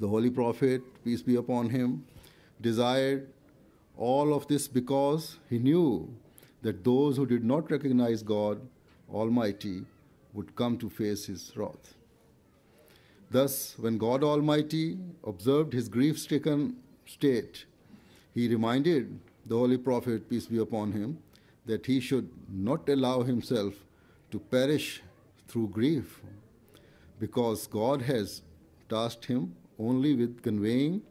the Holy Prophet, peace be upon him, desired all of this because he knew that those who did not recognize God Almighty would come to face his wrath. Thus, when God Almighty observed his grief stricken state, he reminded the Holy Prophet, peace be upon him, that he should not allow himself to perish through grief because God has tasked him only with conveying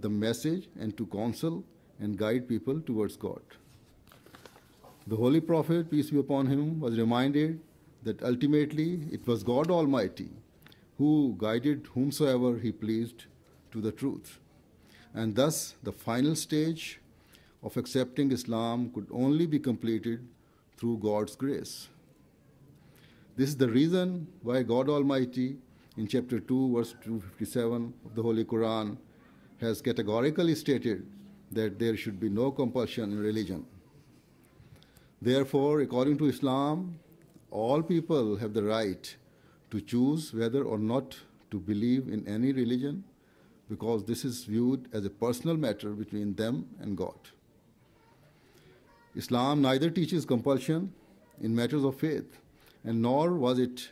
the message and to counsel and guide people towards God. The Holy Prophet, peace be upon him, was reminded that ultimately it was God Almighty who guided whomsoever he pleased to the truth. And thus, the final stage of accepting Islam could only be completed through God's grace. This is the reason why God Almighty in chapter 2, verse 257 of the Holy Quran, has categorically stated that there should be no compulsion in religion. Therefore, according to Islam, all people have the right to choose whether or not to believe in any religion because this is viewed as a personal matter between them and God. Islam neither teaches compulsion in matters of faith and nor was it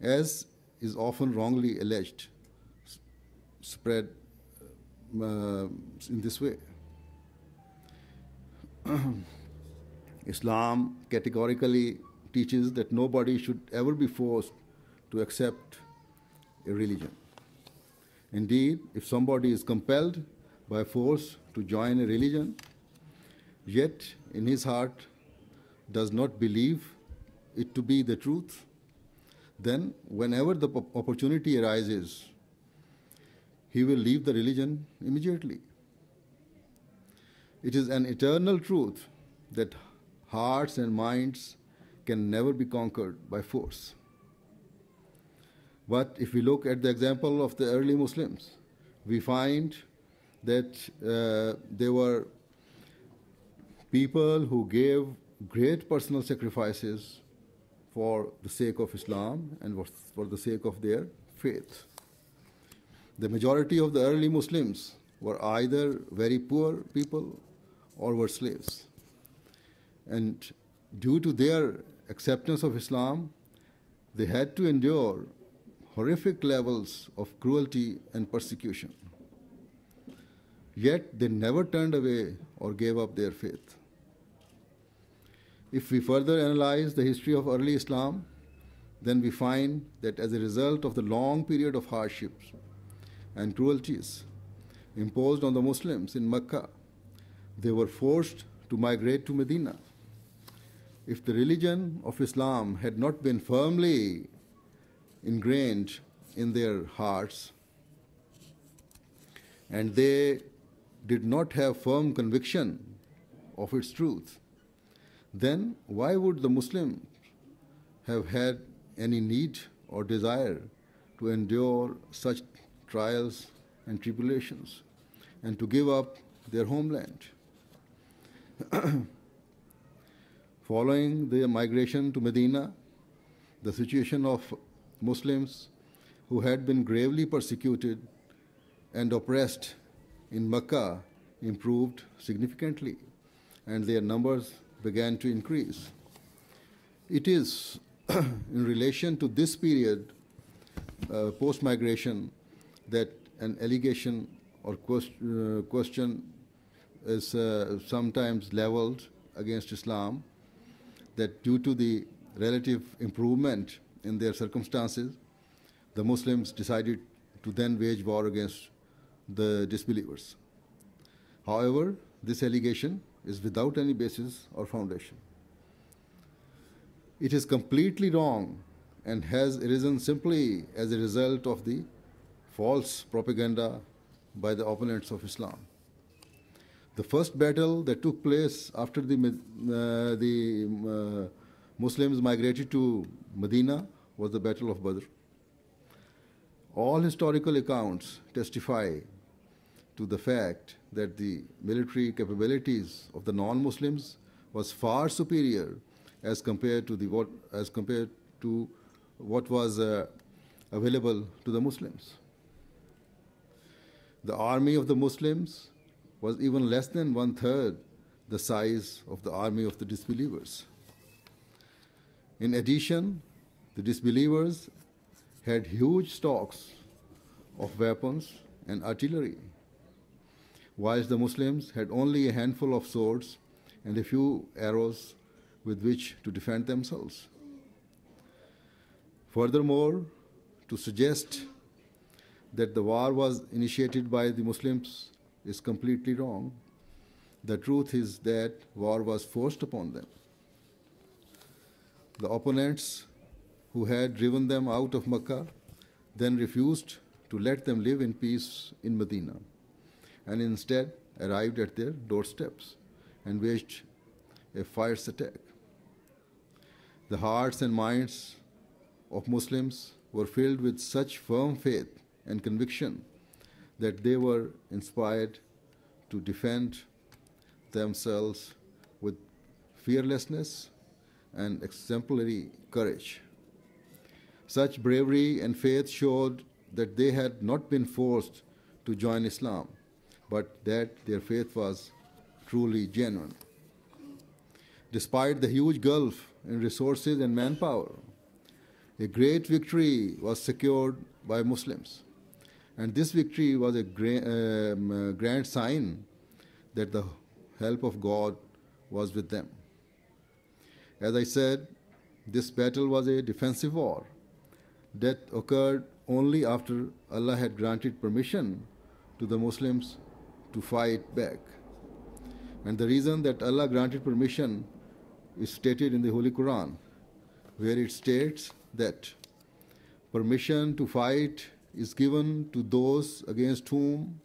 as is often wrongly alleged, spread uh, in this way. Islam categorically teaches that nobody should ever be forced to accept a religion. Indeed, if somebody is compelled by force to join a religion, yet in his heart does not believe it to be the truth, then whenever the opportunity arises, he will leave the religion immediately. It is an eternal truth that hearts and minds can never be conquered by force. But if we look at the example of the early Muslims, we find that uh, they were people who gave great personal sacrifices for the sake of Islam and for the sake of their faith. The majority of the early Muslims were either very poor people or were slaves. And due to their acceptance of Islam, they had to endure horrific levels of cruelty and persecution. Yet they never turned away or gave up their faith. If we further analyze the history of early Islam, then we find that as a result of the long period of hardships and cruelties imposed on the Muslims in Mecca, they were forced to migrate to Medina. If the religion of Islam had not been firmly ingrained in their hearts and they did not have firm conviction of its truth, then why would the Muslim have had any need or desire to endure such trials and tribulations and to give up their homeland? Following the migration to Medina, the situation of Muslims who had been gravely persecuted and oppressed in Mecca improved significantly, and their numbers began to increase. It is in relation to this period, uh, post migration, that an allegation or quest uh, question is uh, sometimes leveled against Islam that due to the relative improvement in their circumstances, the Muslims decided to then wage war against the disbelievers. However, this allegation is without any basis or foundation. It is completely wrong and has arisen simply as a result of the false propaganda by the opponents of Islam. The first battle that took place after the, uh, the uh, Muslims migrated to Medina was the Battle of Badr. All historical accounts testify to the fact that the military capabilities of the non-Muslims was far superior as compared to the what as compared to what was uh, available to the Muslims. The army of the Muslims was even less than one third the size of the army of the disbelievers. In addition, the disbelievers had huge stocks of weapons and artillery whilst the Muslims had only a handful of swords and a few arrows with which to defend themselves. Furthermore, to suggest that the war was initiated by the Muslims is completely wrong. The truth is that war was forced upon them. The opponents who had driven them out of Mecca then refused to let them live in peace in Medina and instead arrived at their doorsteps and waged a fierce attack. The hearts and minds of Muslims were filled with such firm faith and conviction that they were inspired to defend themselves with fearlessness and exemplary courage. Such bravery and faith showed that they had not been forced to join Islam, but that their faith was truly genuine. Despite the huge gulf in resources and manpower, a great victory was secured by Muslims. And this victory was um, a grand, sign that the help of God was with them. As I said, this battle was a defensive war that occurred only after Allah had granted permission to the Muslims to fight back. And the reason that Allah granted permission is stated in the Holy Quran, where it states that permission to fight is given to those against whom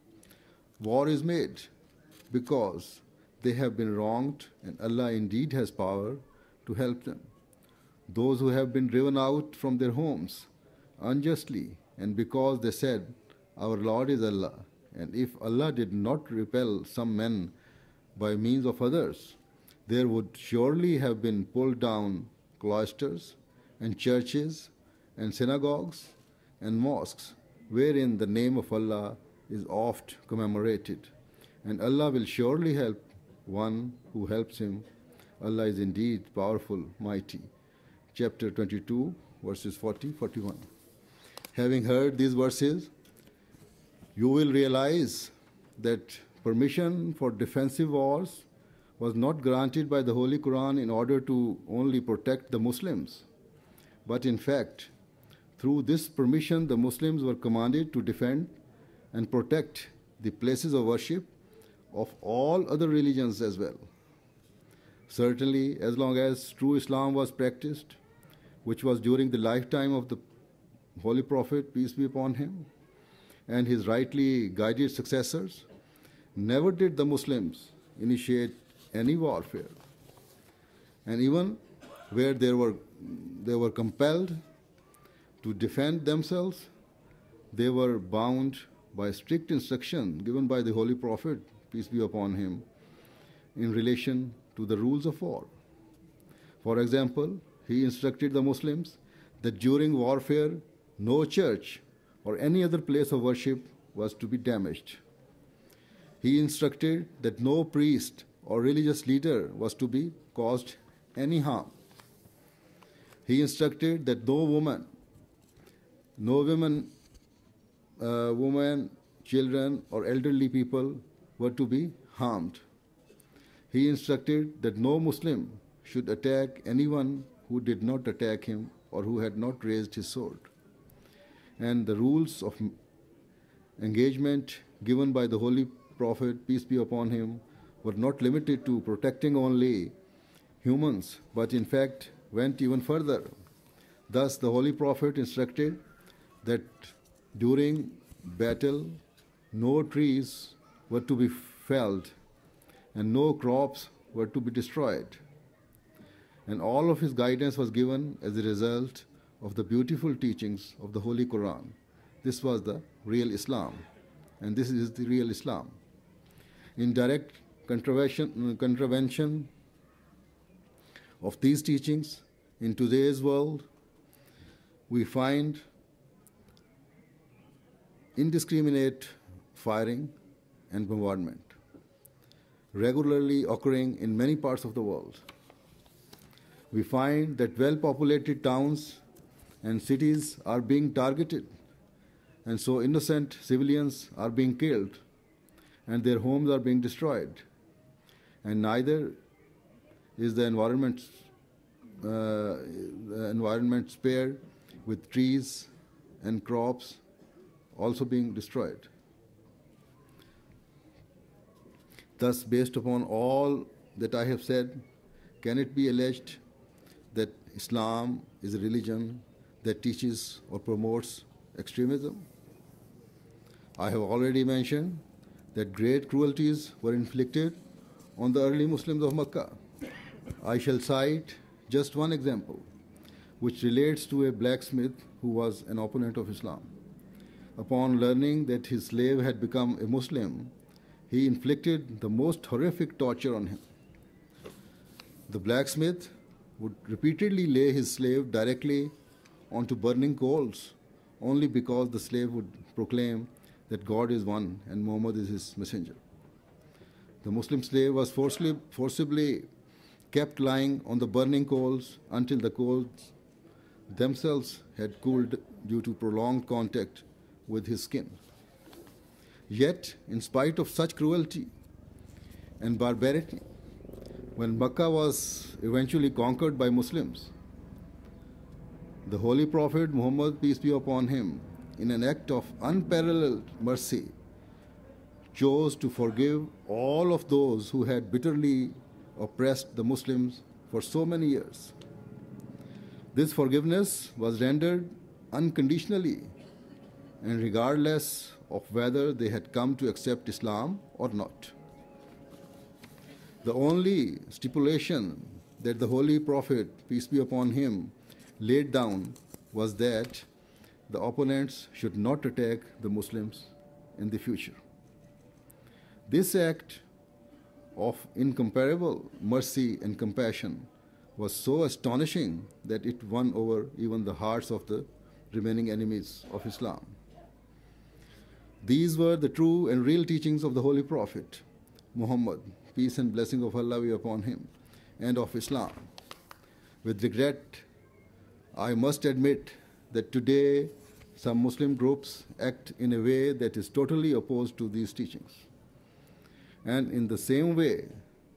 war is made because they have been wronged and Allah indeed has power to help them. Those who have been driven out from their homes unjustly and because they said, Our Lord is Allah and if Allah did not repel some men by means of others, there would surely have been pulled down cloisters and churches and synagogues and mosques wherein the name of Allah is oft commemorated. And Allah will surely help one who helps him. Allah is indeed powerful, mighty. Chapter 22, verses 40 41. Having heard these verses, you will realize that permission for defensive wars was not granted by the Holy Quran in order to only protect the Muslims. But in fact, through this permission, the Muslims were commanded to defend and protect the places of worship of all other religions as well. Certainly, as long as true Islam was practiced, which was during the lifetime of the Holy Prophet, peace be upon him, and his rightly guided successors, never did the Muslims initiate any warfare. And even where they were, they were compelled to defend themselves, they were bound by strict instruction given by the Holy Prophet, peace be upon him, in relation to the rules of war. For example, he instructed the Muslims that during warfare, no church or any other place of worship was to be damaged. He instructed that no priest or religious leader was to be caused any harm. He instructed that no woman, no women, uh, women, children, or elderly people were to be harmed. He instructed that no Muslim should attack anyone who did not attack him or who had not raised his sword and the rules of engagement given by the Holy Prophet, peace be upon him, were not limited to protecting only humans, but in fact went even further. Thus, the Holy Prophet instructed that during battle, no trees were to be felled and no crops were to be destroyed. And all of his guidance was given as a result of the beautiful teachings of the Holy Quran. This was the real Islam, and this is the real Islam. In direct contravention, of these teachings in today's world, we find indiscriminate firing and bombardment regularly occurring in many parts of the world. We find that well populated towns and cities are being targeted. And so innocent civilians are being killed and their homes are being destroyed. And neither is the environment, uh, the environment spared with trees and crops also being destroyed. Thus, based upon all that I have said, can it be alleged that Islam is a religion that teaches or promotes extremism. I have already mentioned that great cruelties were inflicted on the early Muslims of Mecca. I shall cite just one example, which relates to a blacksmith who was an opponent of Islam. Upon learning that his slave had become a Muslim, he inflicted the most horrific torture on him. The blacksmith would repeatedly lay his slave directly onto burning coals only because the slave would proclaim that God is one and Muhammad is his messenger. The Muslim slave was forcibly, forcibly kept lying on the burning coals until the coals themselves had cooled due to prolonged contact with his skin. Yet, in spite of such cruelty and barbarity, when Makkah was eventually conquered by Muslims, the Holy Prophet Muhammad, peace be upon him, in an act of unparalleled mercy, chose to forgive all of those who had bitterly oppressed the Muslims for so many years. This forgiveness was rendered unconditionally and regardless of whether they had come to accept Islam or not. The only stipulation that the Holy Prophet, peace be upon him, laid down was that the opponents should not attack the Muslims in the future. This act of incomparable mercy and compassion was so astonishing that it won over even the hearts of the remaining enemies of Islam. These were the true and real teachings of the Holy Prophet Muhammad, peace and blessing of Allah be upon him, and of Islam. With regret, I must admit that today some Muslim groups act in a way that is totally opposed to these teachings. And in the same way,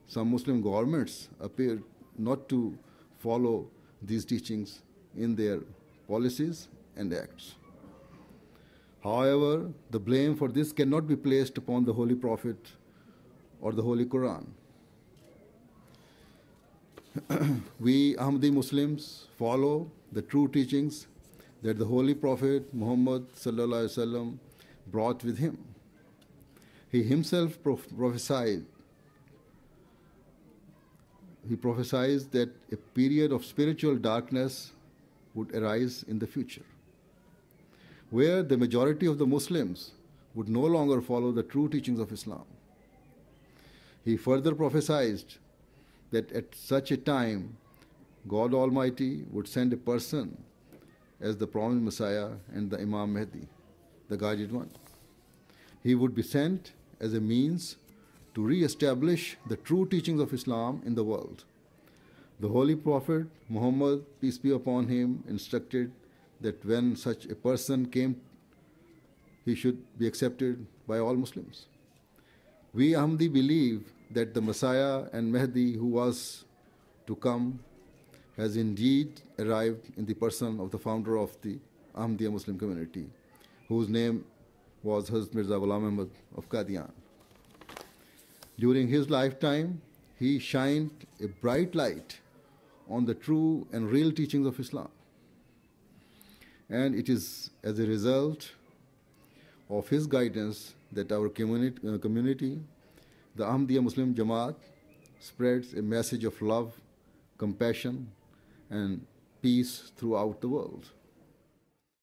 some Muslim governments appear not to follow these teachings in their policies and acts. However, the blame for this cannot be placed upon the Holy Prophet or the Holy Quran. we Ahmadi Muslims follow the true teachings that the Holy Prophet Muhammad وسلم, brought with him. He himself prophesied. He prophesied that a period of spiritual darkness would arise in the future, where the majority of the Muslims would no longer follow the true teachings of Islam. He further prophesied that at such a time God Almighty would send a person as the promised Messiah and the Imam Mahdi, the guided one. He would be sent as a means to re establish the true teachings of Islam in the world. The Holy Prophet Muhammad, peace be upon him, instructed that when such a person came, he should be accepted by all Muslims. We Ahmadi believe that the Messiah and Mahdi who was to come has indeed arrived in the person of the founder of the Ahmadiyya Muslim community, whose name was Hazrat Mirza Ghulam Ahmad of Qadian. During his lifetime, he shined a bright light on the true and real teachings of Islam. And it is as a result of his guidance that our communi- uh, community, the Ahmadiyya Muslim Jamaat, spreads a message of love, compassion, and peace throughout the world.